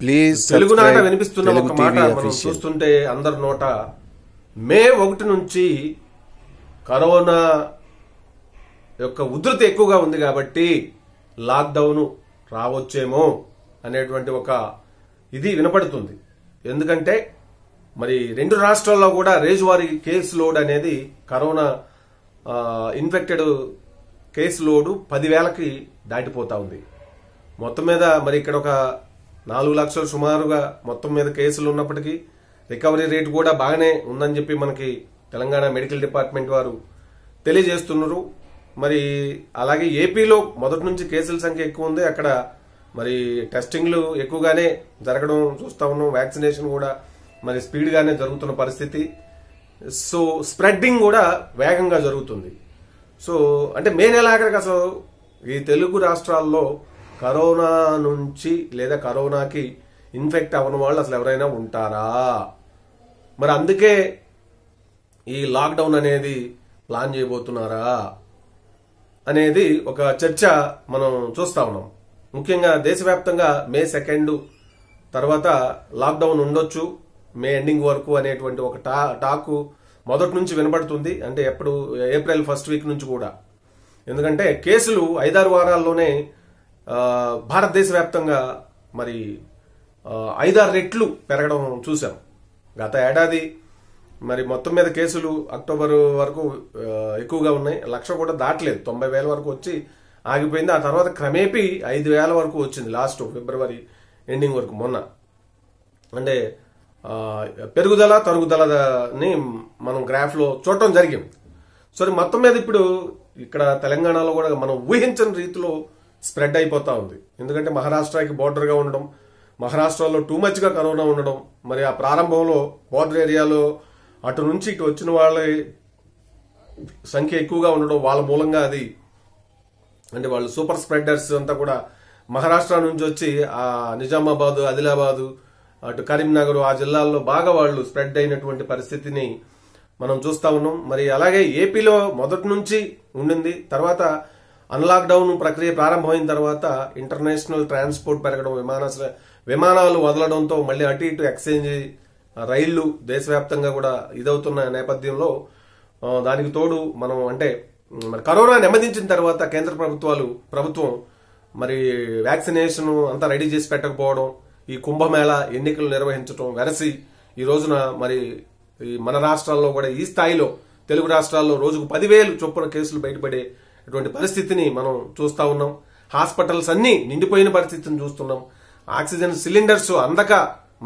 please నాట వినిపిస్తున్న ఒక మాట మనం చూస్తుంటే అందరి నోట మే ఒకటి నుంచి కరోనా యొక్క ఉధృతి ఎక్కువగా ఉంది కాబట్టి లాక్డౌన్ రావచ్చేమో అనేటువంటి ఒక ఇది వినపడుతుంది ఎందుకంటే మరి రెండు రాష్ట్రాల్లో కూడా రోజువారీ కేసు లోడ్ అనేది కరోనా ఇన్ఫెక్టెడ్ కేసు లోడు పదివేలకి దాటిపోతా ఉంది మొత్తం మీద మరి ఇక్కడ ఒక నాలుగు లక్షలు సుమారుగా మొత్తం మీద కేసులు ఉన్నప్పటికీ రికవరీ రేటు కూడా బాగానే ఉందని చెప్పి మనకి తెలంగాణ మెడికల్ డిపార్ట్మెంట్ వారు తెలియజేస్తున్నారు మరి అలాగే ఏపీలో మొదటి నుంచి కేసుల సంఖ్య ఎక్కువ ఉంది అక్కడ మరి టెస్టింగ్లు ఎక్కువగానే జరగడం చూస్తా ఉన్నాం వ్యాక్సినేషన్ కూడా మరి స్పీడ్గానే జరుగుతున్న పరిస్థితి సో స్ప్రెడ్డింగ్ కూడా వేగంగా జరుగుతుంది సో అంటే మే నెలాఖరికి అసలు ఈ తెలుగు రాష్ట్రాల్లో కరోనా నుంచి లేదా కరోనాకి ఇన్ఫెక్ట్ అవ్వని వాళ్ళు అసలు ఎవరైనా ఉంటారా మరి అందుకే ఈ లాక్డౌన్ అనేది ప్లాన్ చేయబోతున్నారా అనేది ఒక చర్చ మనం చూస్తా ఉన్నాం ముఖ్యంగా దేశవ్యాప్తంగా మే సెకండ్ తర్వాత లాక్డౌన్ ఉండొచ్చు మే ఎండింగ్ వరకు అనేటువంటి ఒక టా టాకు మొదటి నుంచి వినబడుతుంది అంటే ఎప్పుడు ఏప్రిల్ ఫస్ట్ వీక్ నుంచి కూడా ఎందుకంటే కేసులు ఐదారు వారాల్లోనే భారతదేశ వ్యాప్తంగా మరి ఐదారు రెట్లు పెరగడం చూసాం గత ఏడాది మరి మొత్తం మీద కేసులు అక్టోబర్ వరకు ఎక్కువగా ఉన్నాయి లక్ష కూడా దాటలేదు తొంభై వేల వరకు వచ్చి ఆగిపోయింది ఆ తర్వాత క్రమేపీ ఐదు వేల వరకు వచ్చింది లాస్ట్ ఫిబ్రవరి ఎండింగ్ వరకు మొన్న అంటే పెరుగుదల తరుగుదలని మనం గ్రాఫ్లో చూడటం జరిగింది సరే మొత్తం మీద ఇప్పుడు ఇక్కడ తెలంగాణలో కూడా మనం ఊహించని రీతిలో స్ప్రెడ్ అయిపోతా ఉంది ఎందుకంటే మహారాష్ట్రకి బోర్డర్గా ఉండడం మహారాష్ట్రలో టూ మచ్గా కరోనా ఉండడం మరి ఆ ప్రారంభంలో బోర్డర్ ఏరియాలో అటు నుంచి ఇటు వచ్చిన వాళ్ళ సంఖ్య ఎక్కువగా ఉండడం వాళ్ళ మూలంగా అది అంటే వాళ్ళు సూపర్ స్ప్రెడర్స్ అంతా కూడా మహారాష్ట్ర నుంచి వచ్చి ఆ నిజామాబాదు ఆదిలాబాదు అటు కరీంనగర్ ఆ జిల్లాల్లో బాగా వాళ్ళు స్ప్రెడ్ అయినటువంటి పరిస్థితిని మనం చూస్తా ఉన్నాం మరి అలాగే ఏపీలో మొదటి నుంచి ఉండింది తర్వాత అన్లాక్డౌన్ ప్రక్రియ ప్రారంభమైన తర్వాత ఇంటర్నేషనల్ ట్రాన్స్పోర్ట్ పెరగడం విమానాశ్ర విమానాలు వదలడంతో మళ్ళీ అటు ఇటు ఎక్స్చేంజ్ రైళ్లు దేశవ్యాప్తంగా కూడా ఇదవుతున్న నేపథ్యంలో దానికి తోడు మనం అంటే మరి కరోనా నెమ్మదించిన తర్వాత కేంద్ర ప్రభుత్వాలు ప్రభుత్వం మరి వ్యాక్సినేషన్ అంతా రెడీ చేసి పెట్టకపోవడం ఈ కుంభమేళ ఎన్నికలు నిర్వహించడం వెరసి ఈ రోజున మరి మన రాష్ట్రాల్లో కూడా ఈ స్థాయిలో తెలుగు రాష్ట్రాల్లో రోజుకు పదివేలు చొప్పున కేసులు బయటపడే అటువంటి పరిస్థితిని మనం చూస్తూ ఉన్నాం హాస్పిటల్స్ అన్నీ నిండిపోయిన పరిస్థితిని చూస్తున్నాం ఆక్సిజన్ సిలిండర్స్ అందక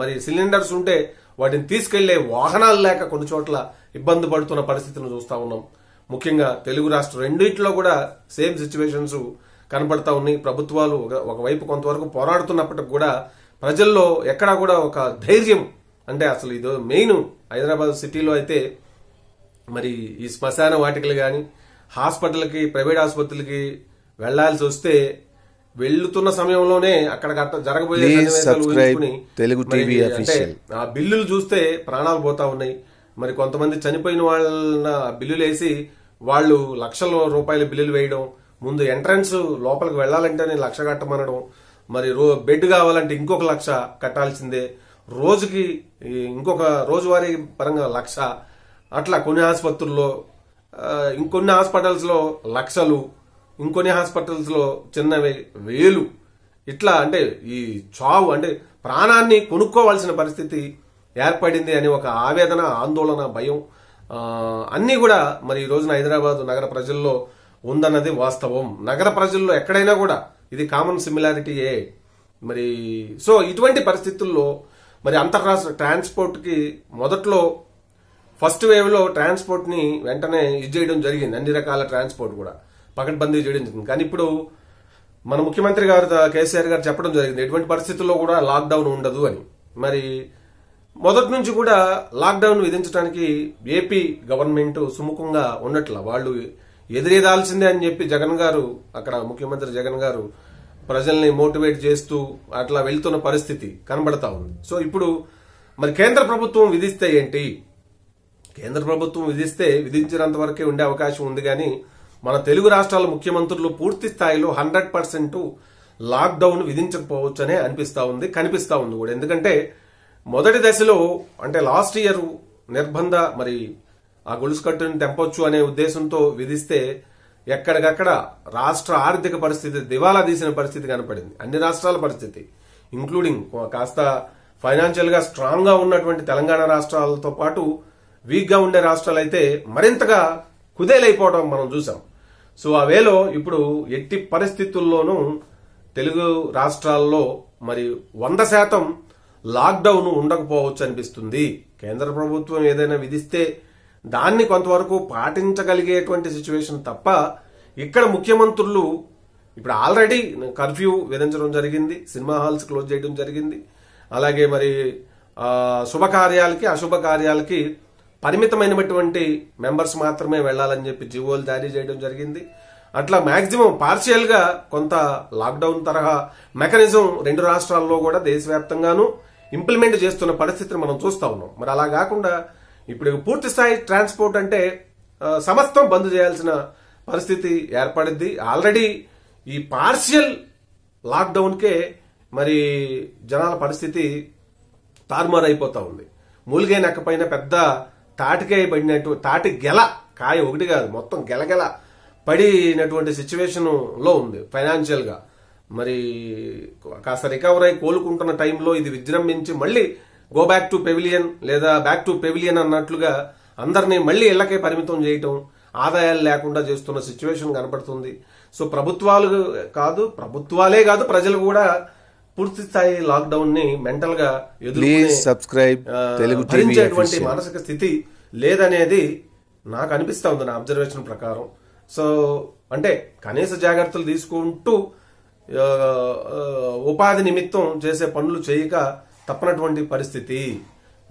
మరి సిలిండర్స్ ఉంటే వాటిని తీసుకెళ్లే వాహనాలు లేక కొన్ని చోట్ల ఇబ్బంది పడుతున్న పరిస్థితిని చూస్తూ ఉన్నాం ముఖ్యంగా తెలుగు రాష్ట్రం రెండింటిలో కూడా సేమ్ సిచ్యువేషన్స్ కనపడతా ఉన్నాయి ప్రభుత్వాలు ఒకవైపు కొంతవరకు పోరాడుతున్నప్పటికి కూడా ప్రజల్లో ఎక్కడా కూడా ఒక ధైర్యం అంటే అసలు ఇదో మెయిన్ హైదరాబాద్ సిటీలో అయితే మరి ఈ శ్మశాన వాటికలు కానీ హాస్పిటల్కి ప్రైవేట్ ఆసుపత్రికి వెళ్లాల్సి వస్తే వెళ్తున్న సమయంలోనే అక్కడ జరగబోయే ఆ బిల్లులు చూస్తే ప్రాణాలు పోతా ఉన్నాయి మరి కొంతమంది చనిపోయిన వాళ్ళ బిల్లులు వేసి వాళ్ళు లక్షల రూపాయల బిల్లులు వేయడం ముందు ఎంట్రన్స్ లోపలికి వెళ్లాలంటే లక్ష కట్టమనడం మరి బెడ్ కావాలంటే ఇంకొక లక్ష కట్టాల్సిందే రోజుకి ఇంకొక రోజువారీ పరంగా లక్ష అట్లా కొన్ని ఆసుపత్రుల్లో ఇంకొన్ని హాస్పిటల్స్లో లక్షలు ఇంకొన్ని హాస్పిటల్స్లో చిన్నవి వేలు ఇట్లా అంటే ఈ చావు అంటే ప్రాణాన్ని కొనుక్కోవాల్సిన పరిస్థితి ఏర్పడింది అని ఒక ఆవేదన ఆందోళన భయం అన్నీ కూడా మరి ఈ రోజున హైదరాబాద్ నగర ప్రజల్లో ఉందన్నది వాస్తవం నగర ప్రజల్లో ఎక్కడైనా కూడా ఇది కామన్ సిమిలారిటీయే మరి సో ఇటువంటి పరిస్థితుల్లో మరి అంతర్రాష్ట్ర ట్రాన్స్పోర్ట్కి మొదట్లో ఫస్ట్ వేవ్లో ట్రాన్స్పోర్ట్ని వెంటనే ఇది చేయడం జరిగింది అన్ని రకాల ట్రాన్స్పోర్ట్ కూడా పకడ్బందీ చేయడం జరిగింది కానీ ఇప్పుడు మన ముఖ్యమంత్రి గారు కేసీఆర్ గారు చెప్పడం జరిగింది ఎటువంటి పరిస్థితుల్లో కూడా లాక్డౌన్ ఉండదు అని మరి మొదటి నుంచి కూడా లాక్డౌన్ విధించడానికి ఏపీ గవర్నమెంట్ సుముఖంగా ఉన్నట్ల వాళ్ళు ఎదురేదాల్సిందే అని చెప్పి జగన్ గారు అక్కడ ముఖ్యమంత్రి జగన్ గారు ప్రజల్ని మోటివేట్ చేస్తూ అట్లా వెళ్తున్న పరిస్థితి కనబడతా ఉంది సో ఇప్పుడు మరి కేంద్ర ప్రభుత్వం విధిస్తే ఏంటి కేంద్ర ప్రభుత్వం విధిస్తే విధించినంత వరకే ఉండే అవకాశం ఉంది కానీ మన తెలుగు రాష్ట్రాల ముఖ్యమంత్రులు పూర్తి స్థాయిలో హండ్రెడ్ పర్సెంట్ లాక్డౌన్ విధించకపోవచ్చు అనే అనిపిస్తూ ఉంది కనిపిస్తా ఉంది కూడా ఎందుకంటే మొదటి దశలో అంటే లాస్ట్ ఇయర్ నిర్బంధ మరి ఆ గొలుసు కట్టుని తెంపొచ్చు అనే ఉద్దేశంతో విధిస్తే ఎక్కడికక్కడ రాష్ట్ర ఆర్థిక పరిస్థితి దివాలా తీసిన పరిస్థితి కనపడింది అన్ని రాష్ట్రాల పరిస్థితి ఇంక్లూడింగ్ కాస్త ఫైనాన్షియల్గా స్ట్రాంగ్గా ఉన్నటువంటి తెలంగాణ రాష్ట్రాలతో పాటు వీక్గా ఉండే రాష్ట్రాలు అయితే మరింతగా కుదేలైపోవడం మనం చూసాం సో ఆ వేలో ఇప్పుడు ఎట్టి పరిస్థితుల్లోనూ తెలుగు రాష్ట్రాల్లో మరి వంద శాతం లాక్డౌన్ ఉండకపోవచ్చు అనిపిస్తుంది కేంద్ర ప్రభుత్వం ఏదైనా విధిస్తే దాన్ని కొంతవరకు పాటించగలిగేటువంటి సిచ్యువేషన్ తప్ప ఇక్కడ ముఖ్యమంత్రులు ఇప్పుడు ఆల్రెడీ కర్ఫ్యూ విధించడం జరిగింది సినిమా హాల్స్ క్లోజ్ చేయడం జరిగింది అలాగే మరి శుభకార్యాలకి అశుభ కార్యాలకి పరిమితమైనటువంటి మెంబర్స్ మాత్రమే వెళ్ళాలని చెప్పి జీవోలు జారీ చేయడం జరిగింది అట్లా మ్యాక్సిమం పార్షియల్గా కొంత లాక్డౌన్ తరహా మెకానిజం రెండు రాష్ట్రాల్లో కూడా దేశవ్యాప్తంగాను ఇంప్లిమెంట్ చేస్తున్న పరిస్థితిని మనం చూస్తా ఉన్నాం మరి అలా కాకుండా ఇప్పుడు పూర్తి స్థాయి ట్రాన్స్పోర్ట్ అంటే సమస్తం బంద్ చేయాల్సిన పరిస్థితి ఏర్పడింది ఆల్రెడీ ఈ పార్షియల్ లాక్డౌన్కే మరి జనాల పరిస్థితి తారుమారు అయిపోతా ఉంది మూలిగే పెద్ద తాటికాయ పడినట్టు తాటి గెల కాయ ఒకటి కాదు మొత్తం గెలగెల పడినటువంటి లో ఉంది ఫైనాన్షియల్గా మరి కాస్త రికవర్ అయి కోలుకుంటున్న టైంలో ఇది విజృంభించి మళ్ళీ గో బ్యాక్ టు పెవిలియన్ లేదా బ్యాక్ టు పెవిలియన్ అన్నట్లుగా అందరినీ మళ్ళీ ఇళ్లకే పరిమితం చేయటం ఆదాయాలు లేకుండా చేస్తున్న సిచ్యువేషన్ కనపడుతుంది సో ప్రభుత్వాలు కాదు ప్రభుత్వాలే కాదు ప్రజలు కూడా పూర్తి స్థాయి లాక్డౌన్ ని మెంటల్ గా సబ్స్క్రైబ్ మానసిక స్థితి లేదనేది నాకు అనిపిస్తా ఉంది నా అబ్జర్వేషన్ ప్రకారం సో అంటే కనీస జాగ్రత్తలు తీసుకుంటూ ఉపాధి నిమిత్తం చేసే పనులు చేయక తప్పనటువంటి పరిస్థితి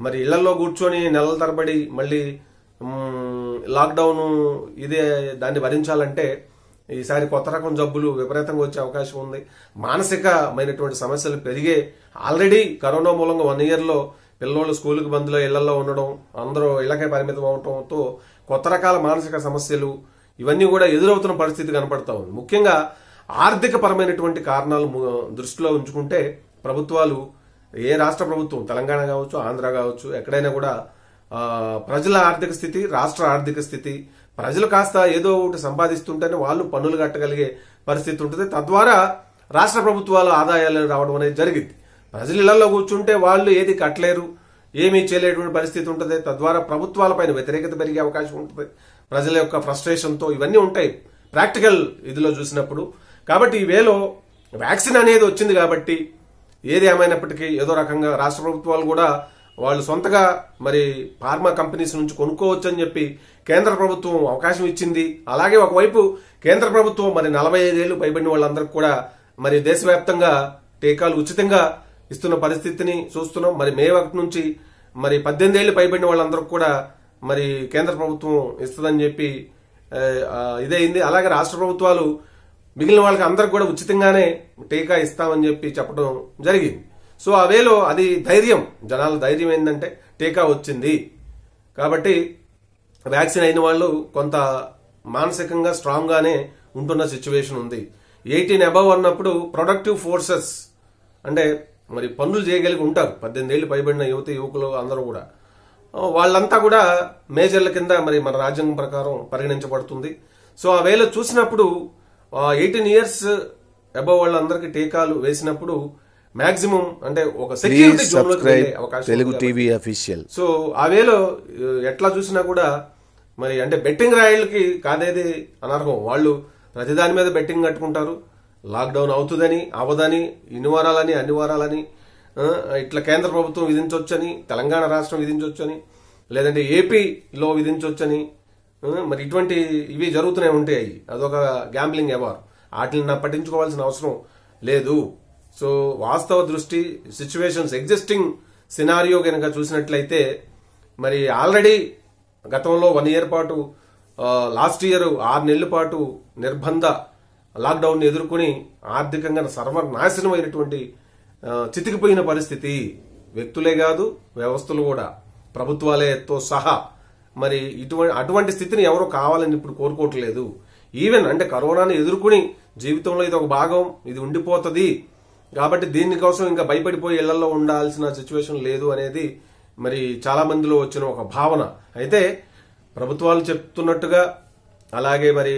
మరి ఇళ్లలో కూర్చొని నెలల తరబడి మళ్ళీ లాక్డౌన్ ఇదే దాన్ని భరించాలంటే ఈసారి కొత్త రకం జబ్బులు విపరీతంగా వచ్చే అవకాశం ఉంది మానసికమైనటువంటి సమస్యలు పెరిగే ఆల్రెడీ కరోనా మూలంగా వన్ ఇయర్లో పిల్లోళ్ళు స్కూల్కి బంధులో ఇళ్లలో ఉండడం అందరూ ఇళ్లకే పరిమితం అవడంతో కొత్త రకాల మానసిక సమస్యలు ఇవన్నీ కూడా ఎదురవుతున్న పరిస్థితి కనపడతా ఉంది ముఖ్యంగా ఆర్థిక పరమైనటువంటి కారణాలు దృష్టిలో ఉంచుకుంటే ప్రభుత్వాలు ఏ రాష్ట్ర ప్రభుత్వం తెలంగాణ కావచ్చు ఆంధ్ర కావచ్చు ఎక్కడైనా కూడా ప్రజల ఆర్థిక స్థితి రాష్ట్ర ఆర్థిక స్థితి ప్రజలు కాస్త ఏదో ఒకటి సంపాదిస్తుంటేనే వాళ్ళు పన్నులు కట్టగలిగే పరిస్థితి ఉంటుంది తద్వారా రాష్ట్ర ప్రభుత్వాలు ఆదాయాలు రావడం అనేది జరిగింది ప్రజలు ఇళ్లలో కూర్చుంటే వాళ్ళు ఏది కట్టలేరు ఏమీ చేయలేటువంటి పరిస్థితి ఉంటుంది తద్వారా ప్రభుత్వాలపైన వ్యతిరేకత పెరిగే అవకాశం ఉంటుంది ప్రజల యొక్క ఫ్రస్ట్రేషన్తో ఇవన్నీ ఉంటాయి ప్రాక్టికల్ ఇదిలో చూసినప్పుడు కాబట్టి ఈ వేలో వ్యాక్సిన్ అనేది వచ్చింది కాబట్టి ఏది ఏమైనప్పటికీ ఏదో రకంగా రాష్ట్ర ప్రభుత్వాలు కూడా వాళ్ళు సొంతగా మరి ఫార్మా కంపెనీస్ నుంచి కొనుక్కోవచ్చు అని చెప్పి కేంద్ర ప్రభుత్వం అవకాశం ఇచ్చింది అలాగే ఒకవైపు కేంద్ర ప్రభుత్వం మరి నలభై ఐదేళ్లు పైబడిన వాళ్ళందరికీ కూడా మరి దేశవ్యాప్తంగా టీకాలు ఉచితంగా ఇస్తున్న పరిస్థితిని చూస్తున్నాం మరి మే ఒకటి నుంచి మరి పద్దెనిమిది ఏళ్ళు పైబడిన వాళ్ళందరూ కూడా మరి కేంద్ర ప్రభుత్వం ఇస్తుందని చెప్పి ఇదైంది అలాగే రాష్ట్ర ప్రభుత్వాలు మిగిలిన వాళ్ళకి అందరికి కూడా ఉచితంగానే టీకా ఇస్తామని చెప్పి చెప్పడం జరిగింది సో ఆ వేలో అది ధైర్యం జనాల ధైర్యం ఏంటంటే టీకా వచ్చింది కాబట్టి వ్యాక్సిన్ అయిన వాళ్ళు కొంత మానసికంగా స్ట్రాంగ్గానే ఉంటున్న సిచ్యువేషన్ ఉంది ఎయిటీన్ అబవ్ అన్నప్పుడు ప్రొడక్టివ్ ఫోర్సెస్ అంటే మరి పనులు చేయగలిగి ఉంటారు పద్దెనిమిది ఏళ్ళు పైబడిన యువతి యువకులు అందరూ కూడా వాళ్ళంతా కూడా మేజర్ల కింద మరి మన రాజ్యాంగం ప్రకారం పరిగణించబడుతుంది సో ఆ వేళ చూసినప్పుడు ఎయిటీన్ ఇయర్స్ అబవ్ వాళ్ళందరికీ టీకాలు వేసినప్పుడు మాక్సిమం అంటే ఒక security Telugu TV official so ఆ వేలో ఎట్లా చూసినా కూడా మరి అంటే బెట్టింగ్ రాయలకి కాదేది అనర్హం వాళ్ళు ప్రతి దాని మీద బెట్టింగ్ కట్టుకుంటారు లాక్డౌన్ అవుతుందని అవదని ఇన్ని వారాలని అన్ని వారాలని ఇట్లా కేంద్ర ప్రభుత్వం విధించవచ్చని తెలంగాణ రాష్ట్రం విధించవచ్చని లేదంటే ఏపీలో విధించవచ్చని మరి ఇటువంటి ఇవి జరుగుతూనే ఉంటాయి అదొక గ్యాంబ్లింగ్ అవార్ వాటిని నా పట్టించుకోవాల్సిన అవసరం లేదు సో వాస్తవ దృష్టి సిచ్యువేషన్స్ ఎగ్జిస్టింగ్ సినారియో కనుక చూసినట్లయితే మరి ఆల్రెడీ గతంలో వన్ ఇయర్ పాటు లాస్ట్ ఇయర్ ఆరు నెలల పాటు నిర్బంధ లాక్డౌన్ ఎదుర్కొని ఆర్థికంగా సర్వనాశనం అయినటువంటి చితికిపోయిన పరిస్థితి వ్యక్తులే కాదు వ్యవస్థలు కూడా ప్రభుత్వాలేతో సహా మరి ఇటువంటి అటువంటి స్థితిని ఎవరు కావాలని ఇప్పుడు కోరుకోవట్లేదు ఈవెన్ అంటే కరోనాను ఎదుర్కొని జీవితంలో ఇది ఒక భాగం ఇది ఉండిపోతుంది కాబట్టి దీనికోసం ఇంకా భయపడిపోయి ఇళ్లలో ఉండాల్సిన సిచ్యువేషన్ లేదు అనేది మరి చాలా మందిలో వచ్చిన ఒక భావన అయితే ప్రభుత్వాలు చెప్తున్నట్టుగా అలాగే మరి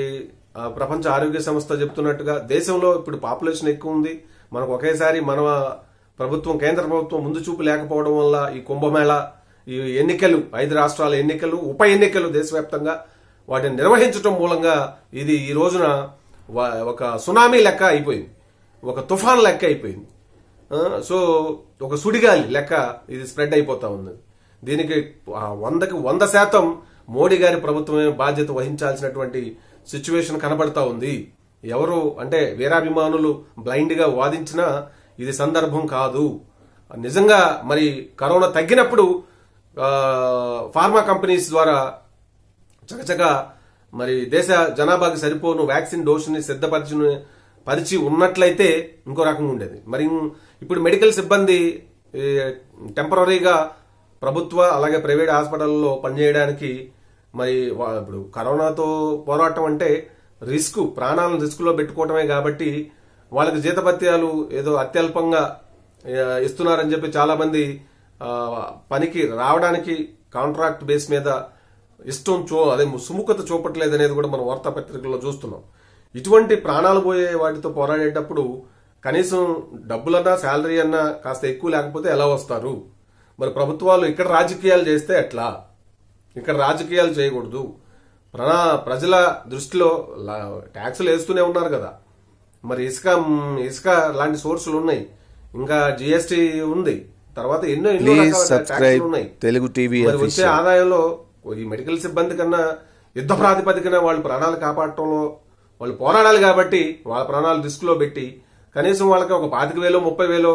ప్రపంచ ఆరోగ్య సంస్థ చెప్తున్నట్టుగా దేశంలో ఇప్పుడు పాపులేషన్ ఎక్కువ ఉంది మనకు ఒకేసారి మన ప్రభుత్వం కేంద్ర ప్రభుత్వం ముందు చూపు లేకపోవడం వల్ల ఈ కుంభమేళ ఈ ఎన్నికలు ఐదు రాష్ట్రాల ఎన్నికలు ఉప ఎన్నికలు దేశవ్యాప్తంగా వాటిని నిర్వహించడం మూలంగా ఇది ఈ రోజున ఒక సునామీ లెక్క అయిపోయింది ఒక తుఫాన్ లెక్క అయిపోయింది సో ఒక సుడిగాలి లెక్క ఇది స్ప్రెడ్ అయిపోతా ఉంది దీనికి వందకి వంద శాతం మోడీ గారి ప్రభుత్వమే బాధ్యత వహించాల్సినటువంటి సిచ్యువేషన్ కనబడతా ఉంది ఎవరు అంటే వీరాభిమానులు బ్లైండ్గా వాదించినా ఇది సందర్భం కాదు నిజంగా మరి కరోనా తగ్గినప్పుడు ఫార్మా కంపెనీస్ ద్వారా చకచక మరి దేశ జనాభాకి సరిపోను వ్యాక్సిన్ డోసుని సిద్ధపరచుని పరిచి ఉన్నట్లయితే ఇంకో రకంగా ఉండేది మరి ఇప్పుడు మెడికల్ సిబ్బంది టెంపరీగా ప్రభుత్వ అలాగే ప్రైవేట్ హాస్పిటల్లో పనిచేయడానికి మరి ఇప్పుడు కరోనాతో పోరాటం అంటే రిస్క్ ప్రాణాలను రిస్క్లో పెట్టుకోవటమే కాబట్టి వాళ్ళకి జీతపత్యాలు ఏదో అత్యల్పంగా ఇస్తున్నారని చెప్పి చాలామంది పనికి రావడానికి కాంట్రాక్ట్ బేస్ మీద ఇష్టం చూ అదే సుముఖత చూపట్లేదు అనేది కూడా మనం వార్తాపత్రికల్లో చూస్తున్నాం ఇటువంటి ప్రాణాలు పోయే వాటితో పోరాడేటప్పుడు కనీసం డబ్బులన్నా శాలరీ అన్నా కాస్త ఎక్కువ లేకపోతే ఎలా వస్తారు మరి ప్రభుత్వాలు ఇక్కడ రాజకీయాలు చేస్తే ఎట్లా ఇక్కడ రాజకీయాలు చేయకూడదు ప్రణా ప్రజల దృష్టిలో ట్యాక్సులు వేస్తూనే ఉన్నారు కదా మరి ఇసుక ఇసుక లాంటి సోర్సులు ఉన్నాయి ఇంకా జిఎస్టి ఉంది తర్వాత ఎన్నో ఎన్నో ఉన్నాయి తెలుగు టీవీ వచ్చే ఆదాయంలో ఈ మెడికల్ సిబ్బంది కన్నా యుద్ధ ప్రాతిపదికన వాళ్ళు ప్రాణాలు కాపాడటంలో వాళ్ళు పోరాడాలి కాబట్టి వాళ్ళ ప్రాణాలు రిస్క్లో పెట్టి కనీసం వాళ్ళకి ఒక పాతిక వేలో ముప్పై వేలో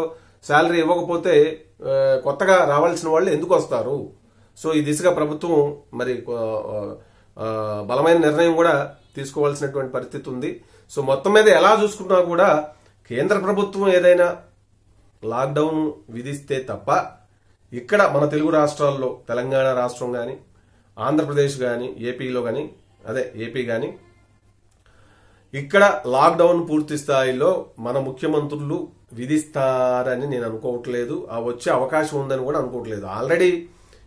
శాలరీ ఇవ్వకపోతే కొత్తగా రావాల్సిన వాళ్ళు ఎందుకు వస్తారు సో ఈ దిశగా ప్రభుత్వం మరి బలమైన నిర్ణయం కూడా తీసుకోవాల్సినటువంటి పరిస్థితి ఉంది సో మొత్తం మీద ఎలా చూసుకున్నా కూడా కేంద్ర ప్రభుత్వం ఏదైనా లాక్డౌన్ విధిస్తే తప్ప ఇక్కడ మన తెలుగు రాష్ట్రాల్లో తెలంగాణ రాష్ట్రం కానీ ఆంధ్రప్రదేశ్ కానీ ఏపీలో కానీ అదే ఏపీ కానీ ఇక్కడ లాక్డౌన్ పూర్తి స్థాయిలో మన ముఖ్యమంత్రులు విధిస్తారని నేను అనుకోవట్లేదు ఆ వచ్చే అవకాశం ఉందని కూడా అనుకోవట్లేదు ఆల్రెడీ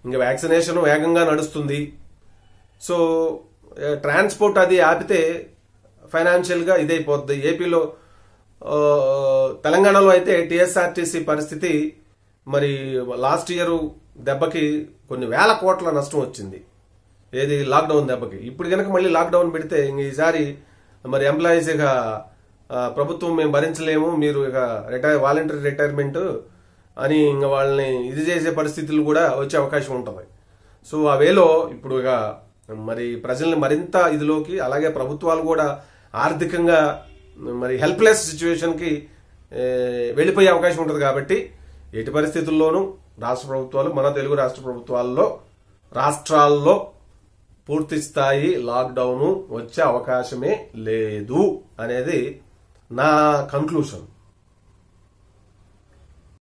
ఇంకా వ్యాక్సినేషన్ వేగంగా నడుస్తుంది సో ట్రాన్స్పోర్ట్ అది ఆపితే ఫైనాన్షియల్గా ఇదైపోద్ది ఏపీలో తెలంగాణలో అయితే టీఎస్ఆర్టీసీ పరిస్థితి మరి లాస్ట్ ఇయర్ దెబ్బకి కొన్ని వేల కోట్ల నష్టం వచ్చింది ఏది లాక్డౌన్ దెబ్బకి ఇప్పుడు కనుక మళ్ళీ లాక్డౌన్ పెడితే ఇంక ఈసారి మరి ఎంప్లాయీస్ ఇక ప్రభుత్వం మేము భరించలేము మీరు ఇక రిటైర్ వాలంటరీ రిటైర్మెంట్ అని ఇంకా వాళ్ళని ఇది చేసే పరిస్థితులు కూడా వచ్చే అవకాశం ఉంటుంది సో ఆ వేలో ఇప్పుడు ఇక మరి ప్రజల్ని మరింత ఇదిలోకి అలాగే ప్రభుత్వాలు కూడా ఆర్థికంగా మరి హెల్ప్లెస్ సిచ్యువేషన్కి వెళ్ళిపోయే అవకాశం ఉంటుంది కాబట్టి ఎటు పరిస్థితుల్లోనూ రాష్ట్ర ప్రభుత్వాలు మన తెలుగు రాష్ట్ర ప్రభుత్వాల్లో రాష్ట్రాల్లో పూర్తి స్థాయి లాక్డౌన్ వచ్చే అవకాశమే లేదు అనేది నా కంక్లూషన్